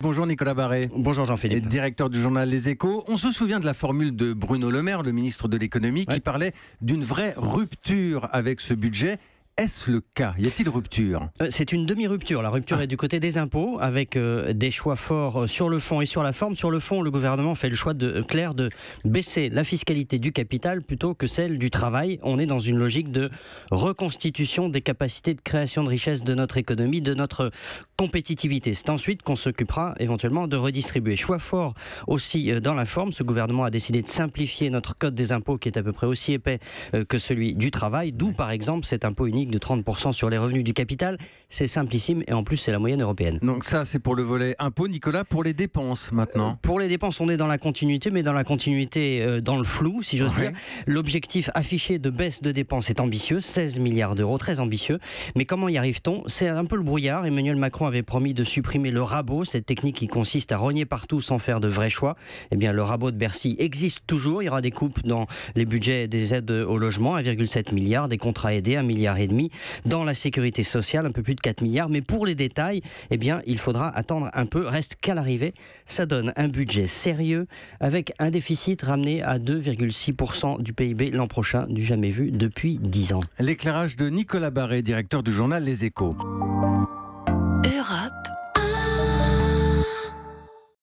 Bonjour Nicolas Barré. Bonjour Jean-Philippe. Directeur du journal Les Échos. On se souvient de la formule de Bruno Le Maire, le ministre de l'économie, qui parlait d'une vraie rupture avec ce budget. Est-ce le cas Y a-t-il rupture euh, C'est une demi-rupture. La rupture ah. est du côté des impôts, avec euh, des choix forts euh, sur le fond et sur la forme. Sur le fond, le gouvernement fait le choix de, clair de baisser la fiscalité du capital plutôt que celle du travail. On est dans une logique de reconstitution des capacités de création de richesse de notre économie, de notre compétitivité. C'est ensuite qu'on s'occupera éventuellement de redistribuer. Choix forts aussi dans la forme. Ce gouvernement a décidé de simplifier notre code des impôts qui est à peu près aussi épais que celui du travail, d'où par exemple cet impôt unique de 30% sur les revenus du capital. C'est simplissime et en plus c'est la moyenne européenne. Donc ça c'est pour le volet impôt. Nicolas, pour les dépenses maintenant euh, Pour les dépenses on est dans la continuité mais dans la continuité euh, dans le flou si j'ose dire. L'objectif affiché de baisse de dépenses est ambitieux, 16 milliards d'euros, très ambitieux. Mais comment y arrive-t-on C'est un peu le brouillard. Emmanuel Macron avait promis de supprimer le rabot, cette technique qui consiste à rogner partout sans faire de vrais choix. Eh bien le rabot de Bercy existe toujours. Il y aura des coupes dans les budgets des aides au logement, 1,7 milliard, des contrats aidés, 1 milliard et dans la sécurité sociale, un peu plus de 4 milliards. Mais pour les détails, eh bien, il faudra attendre un peu. Reste qu'à l'arrivée, ça donne un budget sérieux avec un déficit ramené à 2,6% du PIB l'an prochain, du jamais vu depuis 10 ans. L'éclairage de Nicolas Barré, directeur du journal Les Échos.